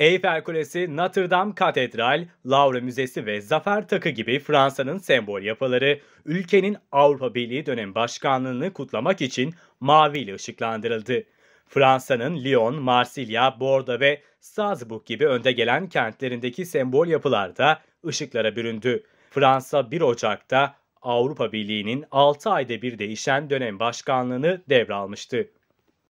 Eyfel Kulesi, Notre Dame Katedral, Louvre Müzesi ve Zafer Takı gibi Fransa'nın sembol yapıları ülkenin Avrupa Birliği dönem başkanlığını kutlamak için mavi ile ışıklandırıldı. Fransa'nın Lyon, Marsilya, Bordeaux ve Strasbourg gibi önde gelen kentlerindeki sembol yapılar da ışıklara büründü. Fransa 1 Ocak'ta Avrupa Birliği'nin 6 ayda bir değişen dönem başkanlığını devralmıştı.